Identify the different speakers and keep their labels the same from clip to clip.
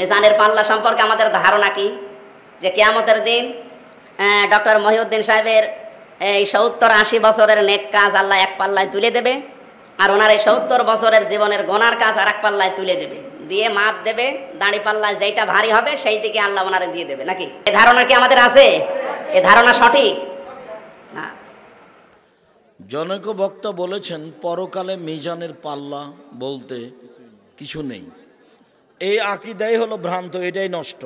Speaker 1: মিজানের পাল্লা সম্পর্কে আমাদের ধারণা কি যে কেয়ামতের দিন ডক্টর মহিউদ্দিন সাহেবের এই সত্তর আশি বছরের নেক কাজ আল্লাহ এক পাল্লায় তুলে দেবে আর ওনার এই সত্তর বছরের জীবনের গোনার কাজ আর এক পাল্লায় তুলে দেবে দিয়ে মাপ দেবে দাঁড়ি পাল্লায় যেইটা ভারী হবে সেই দিকে আল্লাহ ওনারে দিয়ে দেবে নাকি এ ধারণা কি আমাদের আছে এ ধারণা সঠিক না জনক বক্তা বলেছেন পরকালে মিজানের পাল্লা বলতে কিছু নেই এই আকিদাই হলো ভ্রান্ত এটাই নষ্ট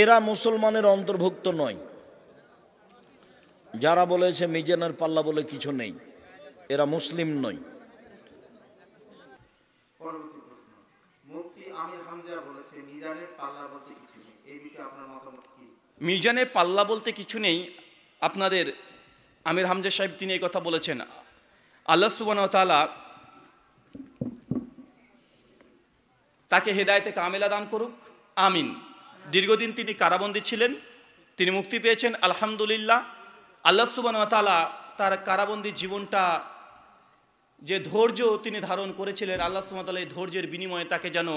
Speaker 1: এরা মুসলমানের অন্তর্ভুক্ত নয় যারা বলেছে মিজানের পাল্লা বলে কিছু নেই এরা মুসলিম নয় মিজানের পাল্লা বলতে কিছু নেই আপনাদের আমির হামজা সাহেব তিনি এই কথা বলেছেন আল্লাহ সুবান তালা তাকে হেদায়তে কামেলা দান করুক আমিন দীর্ঘদিন তিনি কারাবন্দী ছিলেন তিনি মুক্তি পেয়েছেন আলহামদুলিল্লাহ আল্লাহ সুবানতালা তার কারাবন্দী জীবনটা যে ধৈর্য তিনি ধারণ করেছিলেন আল্লাহ সুমতাল এই ধৈর্যের বিনিময়ে তাকে যেন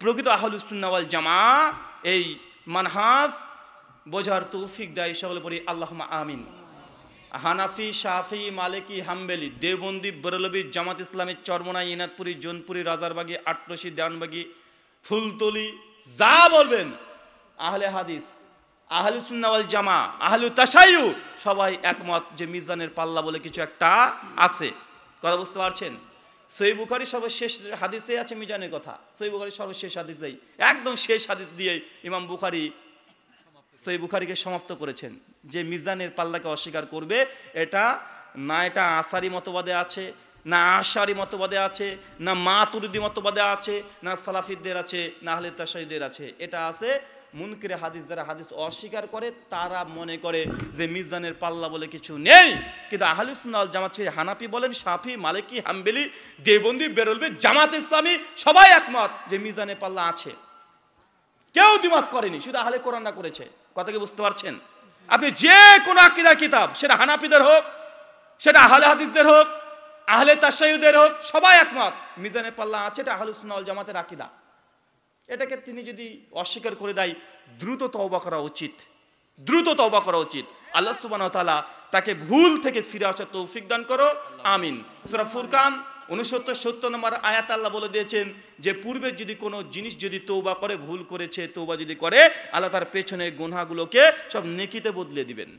Speaker 1: প্রকৃত আহলুসুন্নাওয়াল জামা এই মানহাস বোঝার তৌফিক দেয় সকলে পড়ি আল্লাহমা আমিন হানাফি শাহি মালিকি হাম্বেলি দেবন্দি বরলবি জামাত ইসলামী চরমনাই ইনাতপুরি জোনপুরি রাজারবাগি আটরসি দেওয়ানবাগি ফুলতলি যা বলবেন আহলে হাদিস আহলে সুন্নাওয়াল জামা আহলু তাসাইউ সবাই একমত যে মিজানের পাল্লা বলে কিছু একটা আছে কথা বুঝতে পারছেন সই বুখারি সর্বশেষ হাদিসে আছে মিজানের কথা সই বুখারি সর্বশেষ হাদিসেই একদম শেষ হাদিস দিয়েই ইমাম বুখারি সেই বুখারিকে সমাপ্ত করেছেন যে মিজানের পাল্লাকে অস্বীকার করবে এটা না এটা আসারি মতবাদে আছে না আশারি মতবাদে আছে না মাতুরুদি মতবাদে আছে না সালাফিদদের আছে না আহলে তাসাইদের আছে এটা আছে মুনকিরে হাদিস যারা হাদিস অস্বীকার করে তারা মনে করে যে মিজানের পাল্লা বলে কিছু নেই কিন্তু আহলুসুল জামাত হানাপি বলেন সাফি মালিকি হাম্বেলি দেবন্দি বেরলবি জামাত ইসলামী সবাই একমত যে মিজানের পাল্লা আছে কেউ দ্বিমত করেনি শুধু আহলে কোরআনরা করেছে কথা কি বুঝতে পারছেন আপনি যে কোনো আকিদার কিতাব সেটা হানাফিদের হোক সেটা আহলে হাদিসদের হোক আহলে তাসাইদের হোক সবাই একমত মিজানের পাল্লা আছে এটা আহলে সুনাল জামাতের আকিদা এটাকে তিনি যদি অস্বীকার করে দেয় দ্রুত তওবা করা উচিত দ্রুত তওবা করা উচিত আল্লাহ সুবান তাকে ভুল থেকে ফিরে আসার তৌফিক দান করো আমিন সুরা ফুরকান উনসত্তর সত্তর নম্বর আয়াত আল্লাহ বলে দিয়েছেন যে পূর্বের যদি কোনো জিনিস যদি তৌবা করে ভুল করেছে তৌবা যদি করে আল্লাহ তার পেছনে গোনাগুলোকে সব নেকিতে বদলে দিবেন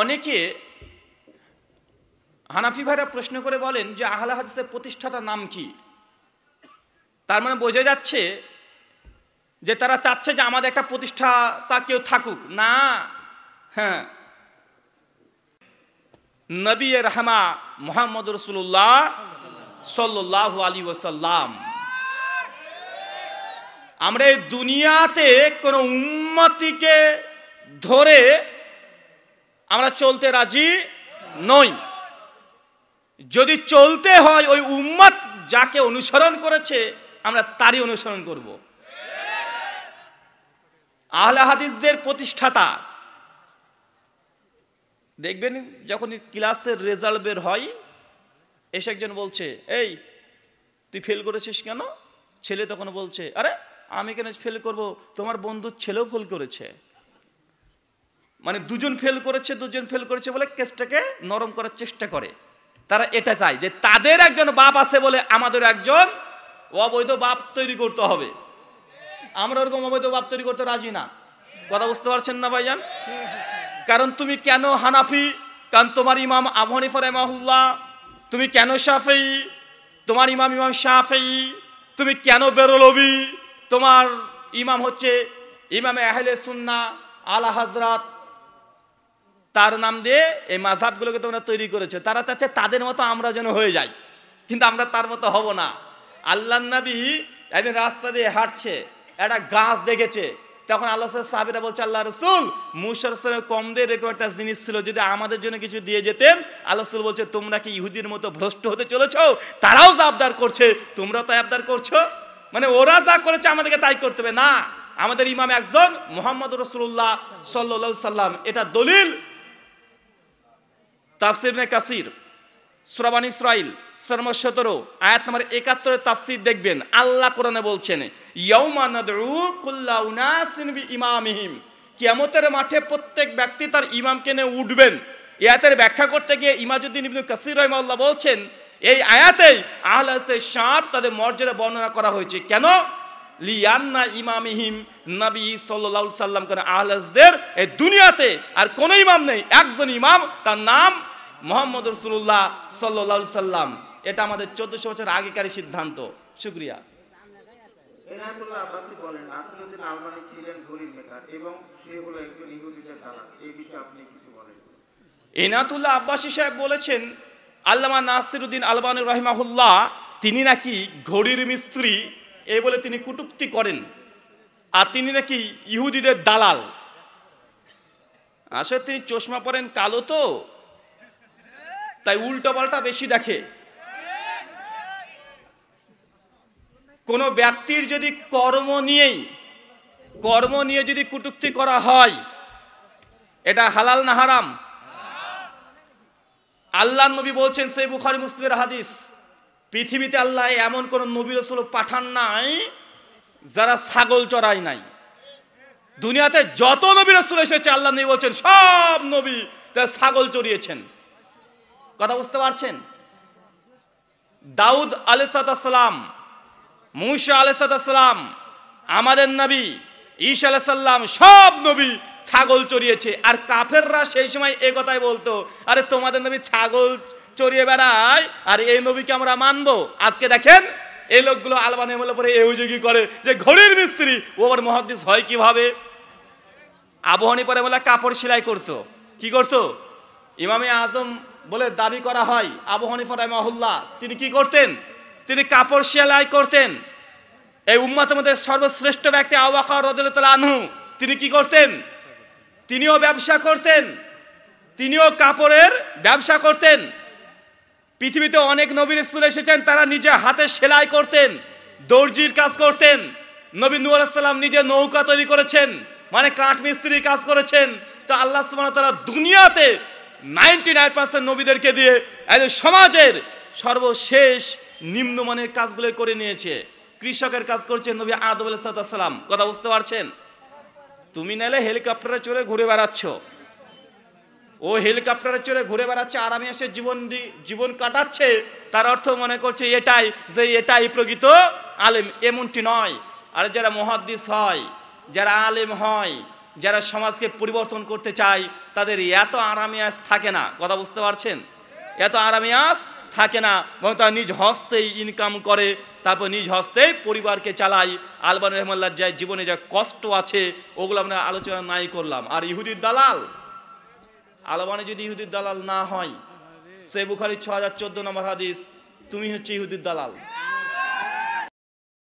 Speaker 1: অনেকে হানাফি ভাইরা প্রশ্ন করে বলেন যে আহলে হাদিসের প্রতিষ্ঠাতার নাম কি তার মানে বোঝা যাচ্ছে যে তারা চাচ্ছে যে আমাদের একটা প্রতিষ্ঠা তা কেউ থাকুক না হ্যাঁ নবী রহমা মোহাম্মদ রসুল্লাহ সাল্লাহ আলী ওসাল্লাম আমরা এই দুনিয়াতে কোনো উন্মতিকে ধরে আমরা চলতে রাজি নই যদি চলতে হয় ওই উম্মত যাকে অনুসরণ করেছে আমরা তারই অনুসরণ করবো আহলে হাদিসদের প্রতিষ্ঠাতা দেখবেন যখন ক্লাসের রেজাল্ট বের হয় এসে একজন বলছে এই তুই ফেল করেছিস কেন ছেলে তখন বলছে আরে আমি কেন ফেল করব তোমার বন্ধুর ছেলেও ফেল করেছে মানে দুজন ফেল করেছে দুজন ফেল করেছে বলে কেসটাকে নরম করার চেষ্টা করে তারা এটা চায় যে তাদের একজন বাপ আছে বলে আমাদের একজন অবৈধ বাপ তৈরি করতে হবে আমরা ওরকম অবৈধ বাপ তৈরি করতে রাজি না কথা বুঝতে পারছেন না ভাইজান কারণ তুমি কেন হানাফি কারণ তোমার ইমাম আবহানিফা রেমাহুল্লাহ তুমি কেন সাফেই তোমার ইমাম ইমাম সাফেই তুমি কেন বেরোলবি তোমার ইমাম হচ্ছে ইমাম আহলে সুন্না আলা হাজরাত তার নাম দিয়ে এই মাঝাবগুলোকে তোমরা তৈরি করেছো তারা চাচ্ছে তাদের মতো আমরা যেন হয়ে যাই কিন্তু আমরা তার মতো হব না আল্লাহ নবী একদিন রাস্তা দিয়ে হাঁটছে একটা গাছ দেখেছে তখন আল্লাহ সাহাবিরা বলছে আল্লাহ রসুল মুসার কম দিয়ে এরকম একটা জিনিস ছিল যদি আমাদের জন্য কিছু দিয়ে যেতেন আল্লাহ রসুল বলছে তোমরা কি ইহুদির মতো ভ্রষ্ট হতে চলেছ তারাও যা আবদার করছে তোমরা তাই আবদার করছো মানে ওরা যা করেছে আমাদেরকে তাই করতে হবে না আমাদের ইমাম একজন মোহাম্মদ রসুল্লাহ সাল্লা সাল্লাম এটা দলিল তাফসির কাসির সুরাবান ইসরাইল সুরাম সতেরো আয়াত নম্বর একাত্তরের তাফসির দেখবেন আল্লাহ কোরআনে বলছেন ইমামিহিম কেমতের মাঠে প্রত্যেক ব্যক্তি তার ইমামকে নিয়ে উঠবেন এই ব্যাখ্যা করতে গিয়ে ইমাজুদ্দিন ইবনুল কাসির রহমাল্লাহ বলছেন এই আয়াতেই আহলাসে সাপ তাদের মর্যাদা বর্ণনা করা হয়েছে কেন লিয়ান্না ইমামিহিম নবী সাল্লাহ সাল্লাম কেন আহলাসদের এই দুনিয়াতে আর কোনো ইমাম নেই একজন ইমাম তার নাম মোহাম্মদ রসুল্লাহ সাল্লা সাল্লাম এটা আমাদের চোদ্দশো বছর আগেকার সিদ্ধান্ত শুক্রিয়া এনাতুল্লাহ আব্বাসী সাহেব বলেছেন আল্লামা নাসিরুদ্দিন আলবানুর রহিমাহুল্লাহ তিনি নাকি ঘড়ির মিস্ত্রি এ বলে তিনি কুটুক্তি করেন আর তিনি নাকি ইহুদিদের দালাল আসলে তিনি চশমা পরেন কালো তো তাই উল্টো পাল্টা বেশি দেখে কোনো ব্যক্তির যদি কর্ম নিয়েই কর্ম নিয়ে যদি কুটুক্তি করা হয় এটা হালাল না হারাম আল্লাহ নবী বলছেন সেই বুখারি মুসলিমের হাদিস পৃথিবীতে আল্লাহ এমন কোন নবীর পাঠান নাই যারা ছাগল চড়াই নাই দুনিয়াতে যত নবীর এসেছে আল্লাহ নবী বলছেন সব নবী তারা ছাগল চড়িয়েছেন কথা বুঝতে পারছেন দাউদ আলসালাম মুসা আলসালাম আমাদের নবী ঈশা আলাইসাল্লাম সব নবী ছাগল চড়িয়েছে আর কাফেররা সেই সময় এ কথাই বলতো আরে তোমাদের নবী ছাগল চড়িয়ে বেড়ায় আর এই নবীকে আমরা মানবো আজকে দেখেন এই লোকগুলো আলবানের মূল্য পরে এ করে যে ঘড়ির মিস্ত্রি ওবার মহাদিস হয় কিভাবে আবহানি পরে বলে কাপড় সেলাই করতো কি করতো ইমামে আজম বলে দাবি করা হয় আবু হানিফা রহমাহুল্লাহ তিনি কি করতেন তিনি কাপড় সেলাই করতেন এই উম্মাতের মধ্যে সর্বশ্রেষ্ঠ ব্যক্তি আওয়াকা রদুল আনহু তিনি কি করতেন তিনিও ব্যবসা করতেন তিনিও কাপড়ের ব্যবসা করতেন পৃথিবীতে অনেক নবীর স্কুল এসেছেন তারা নিজে হাতে সেলাই করতেন দর্জির কাজ করতেন নবী নূর আলাইসাল্লাম নিজে নৌকা তৈরি করেছেন মানে কাঠ মিস্ত্রির কাজ করেছেন তো আল্লাহ সুমান তারা দুনিয়াতে নাইনটি নাইন পার্সেন্ট নবীদেরকে দিয়ে একজন সমাজের সর্বশেষ নিম্নমানের কাজগুলো করে নিয়েছে কৃষকের কাজ করছে নবী আদম আলাইসালাম কথা বুঝতে পারছেন তুমি নাহলে হেলিকপ্টারে চড়ে ঘুরে বেড়াচ্ছ ও হেলিকপ্টারে চড়ে ঘুরে বেড়াচ্ছে আর আমি এসে জীবন জীবন কাটাচ্ছে তার অর্থ মনে করছে এটাই যে এটাই প্রকৃত আলেম এমনটি নয় আর যারা মহাদ্দিস হয় যারা আলেম হয় যারা সমাজকে পরিবর্তন করতে চায় তাদের এত আরামিয়াস থাকে না কথা বুঝতে পারছেন এত আরামিয়াস থাকে না এবং তারা নিজ হস্তেই ইনকাম করে তারপর নিজ হস্তেই পরিবারকে চালায় আলবান রহমাল্লার যায় জীবনে যা কষ্ট আছে ওগুলো আমরা আলোচনা নাই করলাম আর ইহুদির দালাল আলবানে যদি ইহুদির দালাল না হয় সে বুখারি ছ হাজার চোদ্দ নম্বর হাদিস তুমি হচ্ছে ইহুদির দালাল